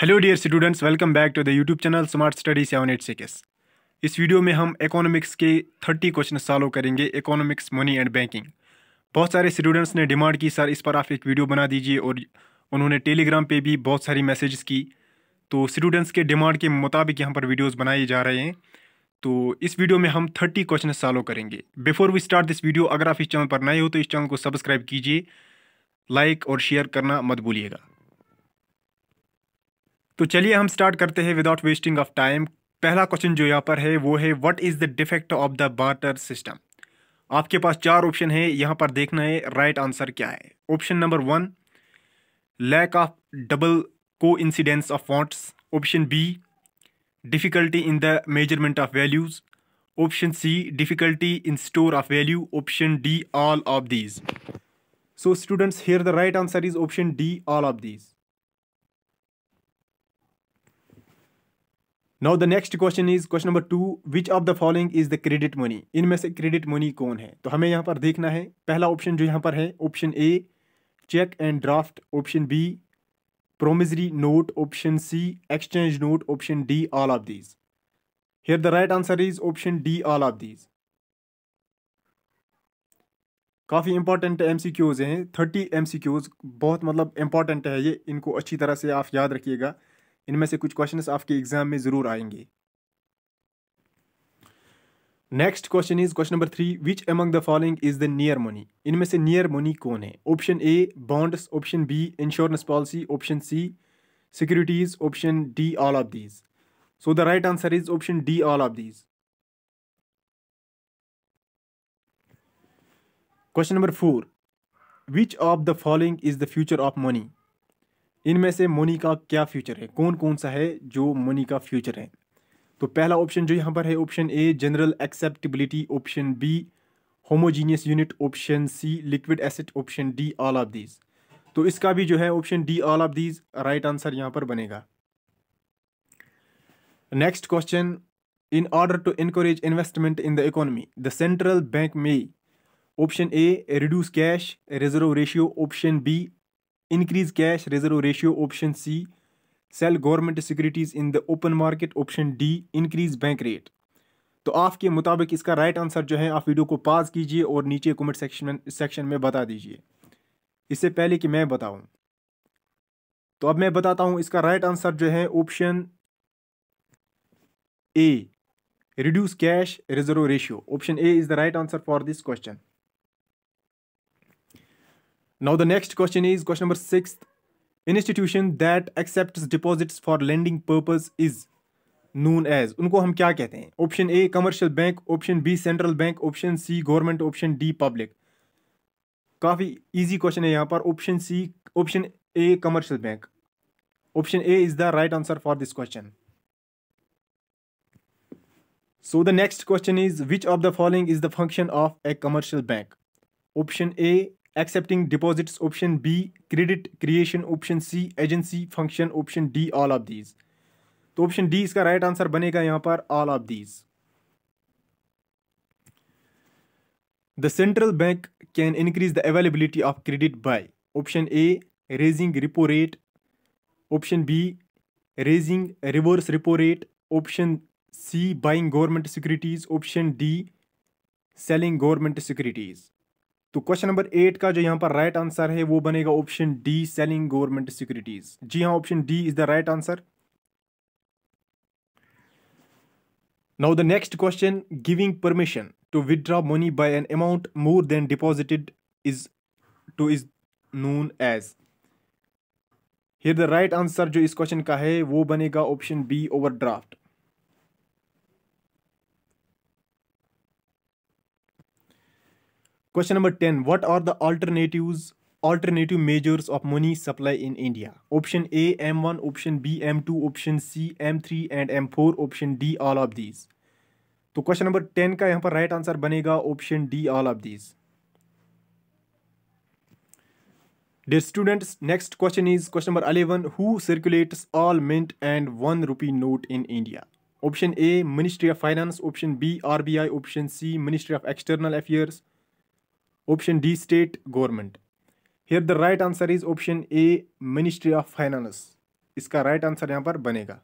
Hello dear students welcome back to the YouTube channel smart study seven eight six इस video में हम economics के thirty question solve करेंगे economics money and banking बहुत सारे students ने डिमांड की सर इस पर आप एक वीडियो बना दीजिए और उन्होंने टेलीग्राम पे भी बहुत सारी मैसेज की तो स्टूडेंट्स के डिमांड के मुताबिक यहाँ पर वीडियोज़ बनाए जा रहे हैं तो इस वीडियो में हम थर्टी क्वेश्चन सॉल्व करेंगे before we start this video अगर आप इस चैनल पर नए हो तो इस चैनल को सब्सक्राइब कीजिए लाइक और शेयर करना मत भूलिएगा तो चलिए हम स्टार्ट करते हैं विदाउट वेस्टिंग ऑफ टाइम पहला क्वेश्चन जो यहाँ पर है वो है what is the defect of the barter system आपके पास चार ऑप्शन है यहाँ पर देखना है राइट right आंसर क्या है option number one lack of double coincidence of wants option B difficulty in the measurement of values option C difficulty in store of value option D all of these so students here the right answer is option D all of these now the next question is question number two which of the following is the credit money इनमें से credit money कौन है तो हमें यहाँ पर देखना है पहला ऑप्शन जो यहाँ पर है option A cheque and draft option B promissory note option C exchange note option D all of these here the right answer is option D all of these काफ़ी इंपॉर्टेंट एम सी क्यूज़ हैं thirty M C Qs बहुत मतलब important है ये इनको अच्छी तरह से आप याद रखिएगा इनमें से कुछ क्वेश्चन आपके एग्जाम में ज़रूर आएंगे next question is question number three which among the following is the near money इनमें से नियर मनी कौन है option A bonds option B insurance policy option C securities option D all of these so the right answer is option D all of these question number four which of the following is the future of money इनमें से money का क्या future है कौन कौन सा है जो मनी का फ्यूचर है तो पहला ऑप्शन जो यहाँ पर है option A general acceptability option B homogeneous unit option C liquid acid option D all of these तो इसका भी जो है option D all of these right answer यहाँ पर बनेगा next question in order to encourage investment in the economy the central bank में option A reduce cash reserve ratio option B increase cash reserve ratio option c sell government securities in the open market option d increase bank rate तो आपके मुताबिक इसका right answer जो है आप video को pause कीजिए और नीचे कमेंट सेक्शन में सेक्शन में बता दीजिए इससे पहले कि मैं बताऊं तो अब मैं बताता हूं इसका राइट आंसर जो है option A reduce cash reserve ratio option A is the right answer for this question Now the next question is question number 6 an institution that accepts deposits for lending purpose is known as उनको हम क्या कहते हैं option A commercial bank option B central bank option C government option D public काफ़ी easy question है यहाँ पर option C option A commercial bank option A is the right answer for this question so the next question is which of the following is the function of a commercial bank option A accepting deposits option B, credit creation option C, agency function option D, all of these. तो option D इसका right answer बनेगा यहां पर all of these the central bank can increase the availability of credit by option A raising repo rate option B raising reverse repo rate option C buying government securities option D selling government securities तो question number eight का जो यहाँ पर right right answer है वो बनेगा option D selling government securities जी हाँ option D is the right answer now the next question giving permission to withdraw money by an amount more than deposited is to is known as here the right answer जो इस क्वेश्चन का है वो बनेगा option B overdraft question number ten what are the alternatives alternative measures of money supply in India option A M one option B M two option C M three and M four option D all of these तो question number ten का यहां पर right right answer बनेगा option D all of these day students next question is question number eleven who circulates all mint and one rupee note in India option A ministry of finance option B R B I option C ministry of external affairs option D state government here the right answer is option A ministry of finance इसका right answer यहां पर बनेगा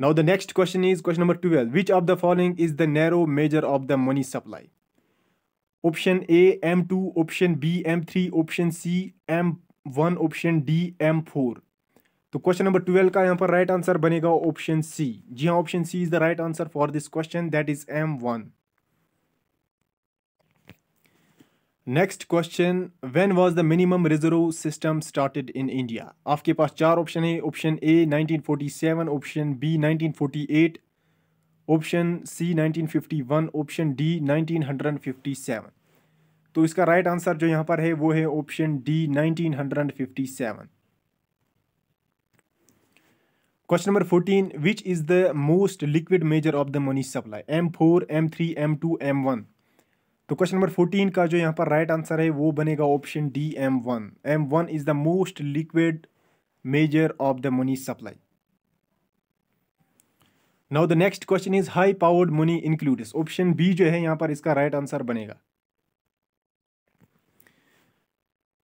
now the next question is question number twelve which of the following is the narrow measure of the money supply option A M two option B M three option C M one option D M four तो question number twelve का यहाँ पर right right answer बनेगा option C जी हाँ option C is the right answer for this question that is M one next question when was the minimum reserve system started in India आपके पास चार ऑप्शन है option A 1947 option B 1948 option C 1951 option D 1957 तो इसका right answer जो यहाँ पर है वो है option D 1957 question number fourteen which is the most liquid measure of the money supply M four M three M two M one तो question number fourteen का जो यहाँ पर राइट आंसर है वो बनेगा option D M one M one is the most liquid measure of the money supply now the next question is high powered money include option B जो है यहाँ पर इसका राइट right आंसर बनेगा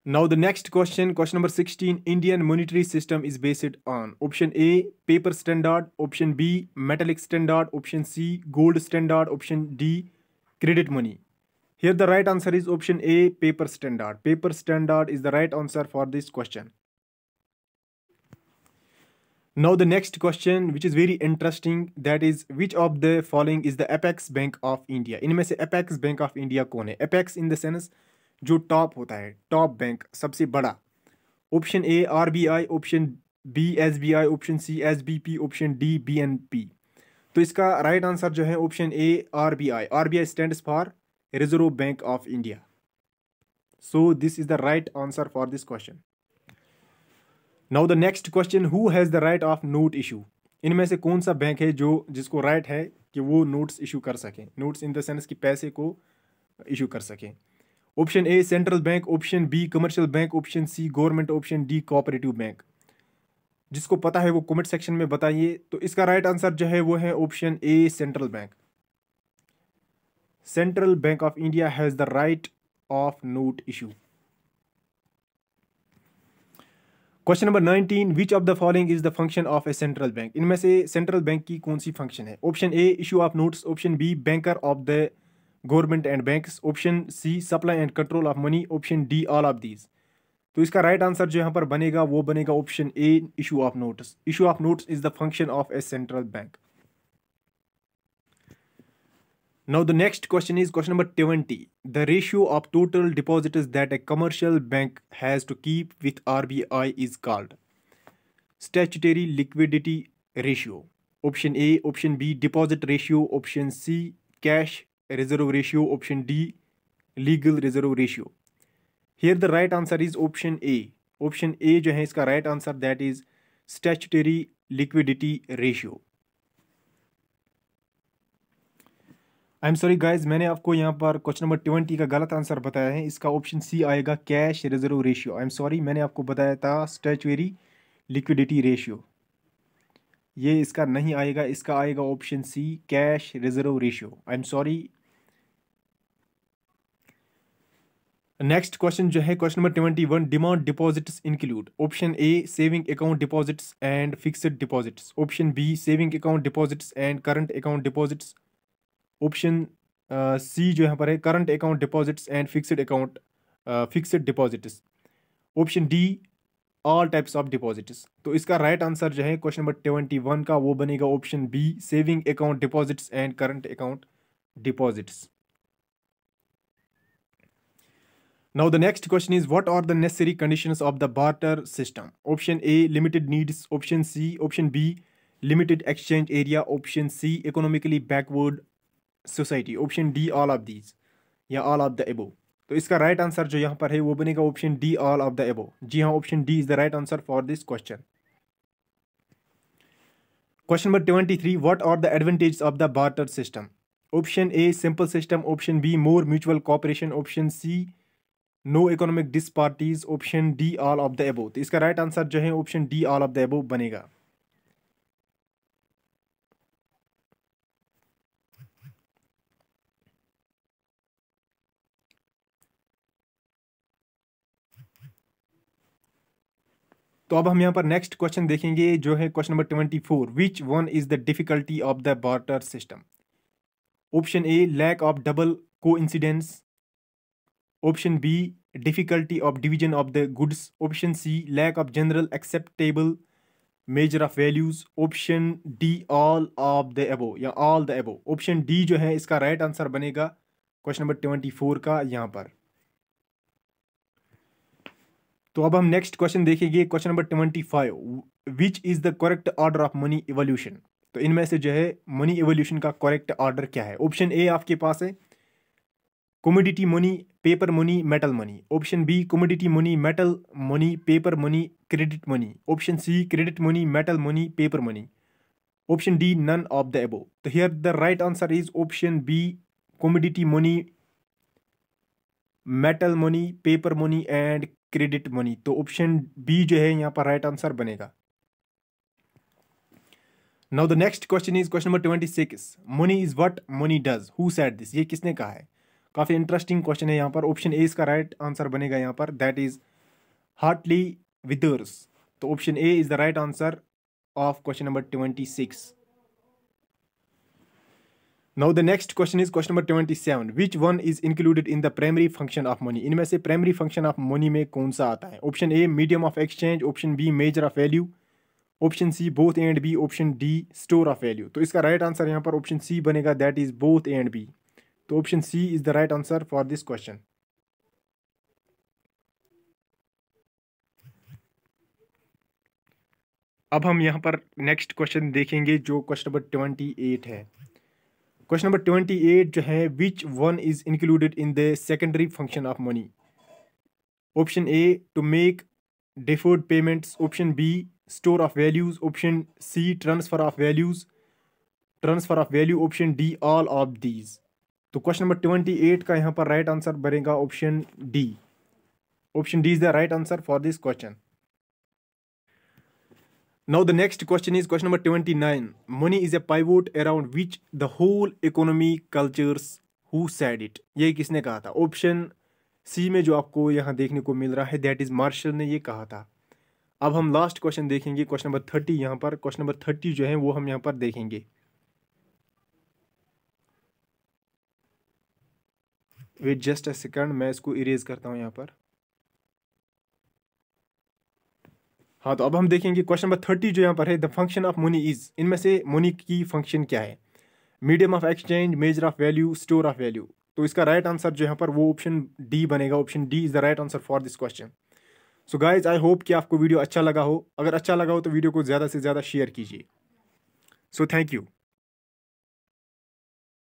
Now the next question, question number 16, Indian monetary system is based on option A, paper standard, option B, metallic standard, option C, gold standard, option D, credit money. Here the right answer is option A, paper standard. Paper standard is the right answer for this question. Now the next question which is very interesting that is which of the following is the Apex Bank of India? इनमें से Apex Bank of India कौन Apex in the sense जो top होता है top bank सबसे बड़ा option A RBI option B SBI option C SBP option D BNP तो इसका राइट आंसर जो है option A RBI RBI stands for reserve bank of India so this is the right answer for this question now the next question who has the right of note issue इनमें से कौन सा bank है जो जिसको right right है कि वो नोट्स इशू कर सकें नोट्स इन द सेंस कि पैसे को इशू कर सकें option A central bank option B commercial bank option C government option D cooperative bank जिसको पता है वो कमेंट सेक्शन में बताइए तो इसका राइट आंसर जो है वो है option A central bank central bank of India has the right of note issue question number nineteen which of the following is the function of a central bank इनमें से सेंट्रल बैंक की कौन सी function है option A issue of notes option B banker of the government and bank option C supply and control of money option D all of these तो इसका right answer जो यहाँ पर बनेगा वो बनेगा option A issue of notes issue of notes is the function of a central bank now the next question is question number twenty the ratio of total deposit that a commercial bank has to keep with R is called statutory liquidity ratio option A option B deposit ratio option C cash reserve ratio option D legal reserve ratio here the right answer is option A option A जो है इसका right answer that is statutory liquidity ratio I'm sorry guys मैंने आपको यहाँ पर question number twenty का गलत answer बताया है इसका ऑप्शन सी आएगा cash reserve ratio I'm sorry मैंने आपको बताया था स्टैचुरी लिक्विडिटी रेशियो ये इसका नहीं आएगा इसका आएगा option C cash reserve ratio I'm sorry next question जो है question number twenty one demand deposits include option A saving account deposits and fixed deposits option B saving account deposits and current account deposits option C जो यहाँ पर है current account deposits and fixed account fixed deposits option D all types of deposits तो इसका right answer जो है question number twenty one का वो बनेगा option B saving account deposits and current account deposits now the next question is what are the necessary condition of the barter system option A limited needs option C option B limited exchange area option C economically backward society option D all of these या all of the above तो इसका right right answer जो यहाँ पर है वो बनेगा option D all of the above जी हाँ option D is the right answer for this question question number twenty three what are the advantage of the barter system option A simple system option B more mutual cooperation option C no economic dis option D all of the above तो इसका right right answer जो है option D all of the above बनेगा तो अब हम यहाँ पर नेक्स्ट क्वेश्चन देखेंगे जो है question number twenty four which one is the difficulty of the barter system option A lack of double coincidence option B difficulty of division of the goods option C lack of general acceptable measure of values option D all of the above या all the above option D जो है इसका right right answer बनेगा question number twenty four का यहाँ पर तो अब हम नेक्स्ट क्वेश्चन देखेंगे question number twenty five which is the correct order of money evolution तो इनमें से जो है मनी इवोल्यूशन का करेक्ट ऑर्डर क्या है ऑप्शन ए आपके पास है commodity money paper money metal money option B commodity money metal money paper money credit money option C credit money metal money paper money option D none of the above तो here the right answer is option B commodity money metal money paper money and credit money तो option B जो है यहां पर right answer बनेगा now the next question is question number twenty six money is what money does who said this ये किसने कहा है काफ़ी इंटरेस्टिंग क्वेश्चन है यहाँ पर ऑप्शन ए इसका राइट आंसर बनेगा यहां पर दैट इज हार्टली विदर्स तो option A is the right answer of question number twenty six now the next question is question number twenty seven which one is included in the primary function of money इनमें से primary function of money में कौन सा आता है option A medium of exchange option B measure of value option C both and B option D store of value तो इसका right answer यहाँ पर ऑप्शन सी बनेगा that is both and B तो option C is the right answer for this question अब हम यहाँ पर नेक्स्ट क्वेश्चन देखेंगे जो क्वेश्चन नंबर ट्वेंटी एट है क्वेश्चन नंबर ट्वेंटी एट जो है which one is included in the secondary function of money option A to make deferred payments option B store of values option C transfer of values transfer of value option D all of these तो question number twenty eight का यहाँ पर right answer बनेगा option D option D is the right answer for this question Now the next question is question number 29. Money is a pivot around which the whole economy cultures who said it. ये किसने कहा था Option C में जो आपको यहाँ देखने को मिल रहा है that is Marshall ने ये कहा था अब हम लास्ट क्वेश्चन देखेंगे क्वेश्चन नंबर थर्टी यहाँ पर क्वेश्चन नंबर थर्टी जो है वो हम यहाँ पर देखेंगे वेट जस्ट अ सेकंड मैं इसको इरेज करता हूँ यहाँ पर हाँ तो अब हम देखेंगे क्वेश्चन नंबर थर्टी जो यहाँ पर है the function of money is इनमें से मनी की फंक्शन क्या है medium of exchange measure of value store of value तो इसका राइट आंसर जो यहाँ पर वो ऑप्शन डी बनेगा option D is the right answer for this question so guys I hope कि आपको वीडियो अच्छा लगा हो अगर अच्छा लगा हो तो वीडियो को ज़्यादा से ज़्यादा शेयर कीजिए सो थैंक यू